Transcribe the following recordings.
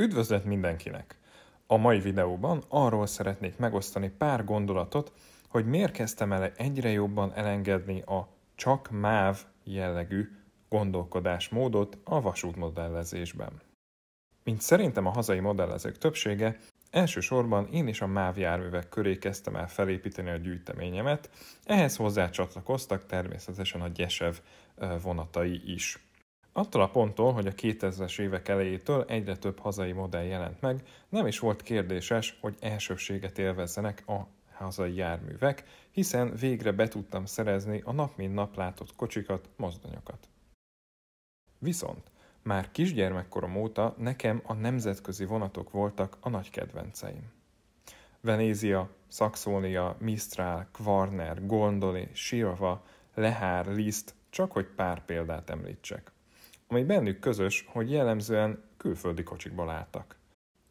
Üdvözlet mindenkinek! A mai videóban arról szeretnék megosztani pár gondolatot, hogy miért kezdtem el egyre jobban elengedni a csak máv jellegű gondolkodásmódot a vasútmodellezésben. Mint szerintem a hazai modellezők többsége, elsősorban én is a MÁV járművek köré kezdtem el felépíteni a gyűjteményemet, ehhez hozzá csatlakoztak természetesen a Gyesev vonatai is. Attól a ponttól, hogy a 2000-es évek elejétől egyre több hazai modell jelent meg, nem is volt kérdéses, hogy elsőbséget élvezzenek a hazai járművek, hiszen végre be tudtam szerezni a nap mint nap látott kocsikat, mozdonyokat. Viszont már kisgyermekkorom óta nekem a nemzetközi vonatok voltak a nagy kedvenceim. Venézia, Saxonia, Mistral, Kvarner, Gondoli, Sirova, Lehár, Liszt, csak hogy pár példát említsek ami bennük közös, hogy jellemzően külföldi kocsikba láttak.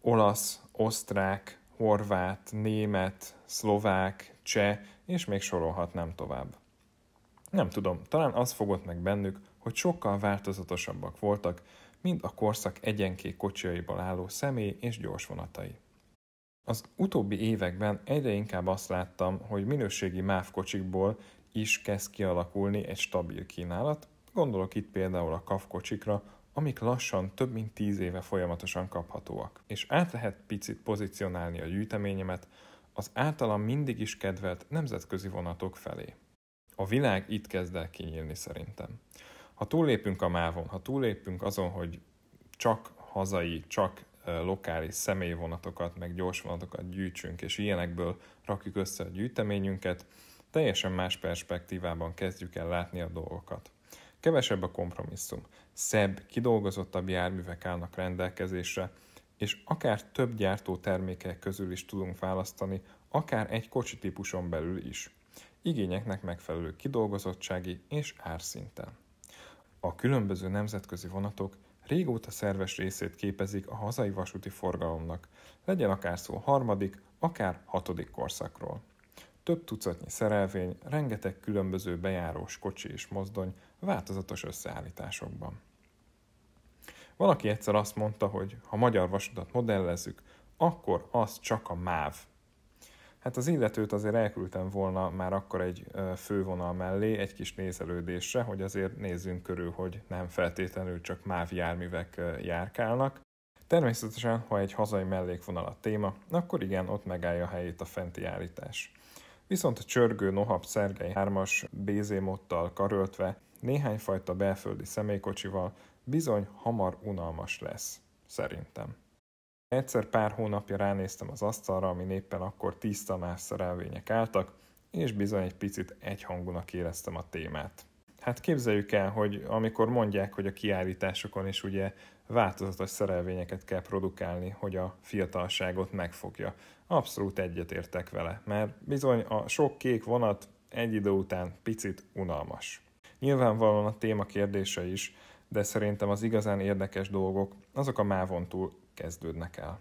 Olasz, osztrák, horvát, német, szlovák, cseh, és még sorolhatnám tovább. Nem tudom, talán az fogott meg bennük, hogy sokkal változatosabbak voltak, mint a korszak egyenkék kocsiaiból álló személy és gyors vonatai. Az utóbbi években egyre inkább azt láttam, hogy minőségi MÁV kocsikból is kezd kialakulni egy stabil kínálat, Gondolok itt például a kafkocsikra, amik lassan több mint tíz éve folyamatosan kaphatóak. És át lehet picit pozícionálni a gyűjteményemet az általam mindig is kedvelt nemzetközi vonatok felé. A világ itt kezd el kinyílni szerintem. Ha túllépünk a mávon, ha túllépünk azon, hogy csak hazai, csak lokális személyvonatokat, meg vonatokat gyűjtsünk, és ilyenekből rakjuk össze a gyűjteményünket, teljesen más perspektívában kezdjük el látni a dolgokat. Kevesebb a kompromisszum, szebb, kidolgozottabb járművek állnak rendelkezésre, és akár több gyártó termékek közül is tudunk választani, akár egy kocsi típuson belül is. Igényeknek megfelelő kidolgozottsági és árszinten. A különböző nemzetközi vonatok régóta szerves részét képezik a hazai vasúti forgalomnak, legyen akár szó harmadik, akár hatodik korszakról több tucatnyi szerelvény, rengeteg különböző bejárós kocsi és mozdony változatos összeállításokban. Van, aki egyszer azt mondta, hogy ha magyar vasutat modellezzük, akkor az csak a MÁV. Hát az illetőt azért elküldtem volna már akkor egy fővonal mellé, egy kis nézelődésre, hogy azért nézzünk körül, hogy nem feltétlenül csak MÁV járművek járkálnak, Természetesen, ha egy hazai mellékvonal a téma, akkor igen, ott megállja a helyét a fenti állítás. Viszont a csörgő Nohab Szergei 3-as bézémottal karöltve, néhány fajta belföldi személykocsival bizony hamar unalmas lesz, szerintem. Egyszer pár hónapja ránéztem az asztalra, amin éppen akkor tiszta más szerelvények álltak, és bizony egy picit egyhangúnak éreztem a témát. Hát képzeljük el, hogy amikor mondják, hogy a kiállításokon is ugye változatos szerelvényeket kell produkálni, hogy a fiatalságot megfogja, Abszolút egyetértek vele, mert bizony a sok kék vonat egy idő után picit unalmas. Nyilvánvalóan a téma kérdése is, de szerintem az igazán érdekes dolgok azok a mávon túl kezdődnek el.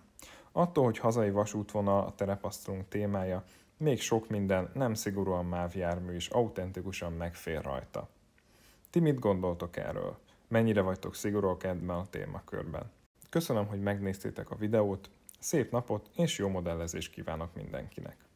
Attól, hogy hazai vasútvonal a terepasztalunk témája, még sok minden nem szigorúan mávjármű is autentikusan megfér rajta. Ti mit gondoltok erről? Mennyire vagytok szigorúak ebben a témakörben? Köszönöm, hogy megnéztétek a videót, Szép napot és jó modellezést kívánok mindenkinek!